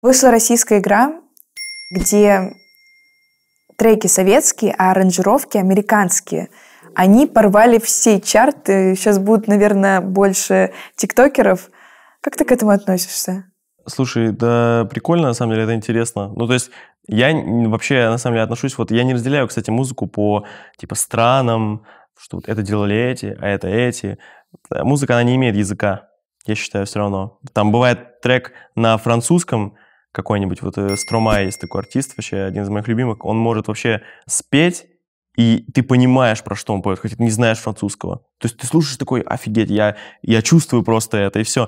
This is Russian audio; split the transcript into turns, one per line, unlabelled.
Вышла российская игра, где треки советские, а аранжировки американские. Они порвали все чарты. Сейчас будут, наверное, больше тиктокеров. Как ты к этому относишься?
Слушай, да прикольно, на самом деле, это интересно. Ну, то есть я вообще, на самом деле, отношусь... Вот я не разделяю, кстати, музыку по, типа, странам, что вот это делали эти, а это эти. Музыка, она не имеет языка, я считаю, все равно. Там бывает трек на французском, какой-нибудь. Вот э, Строма есть такой артист, вообще один из моих любимых. Он может вообще спеть,
и ты понимаешь, про что он поет, хотя ты не знаешь французского. То есть ты слушаешь такой, офигеть, я, я чувствую просто это, и все.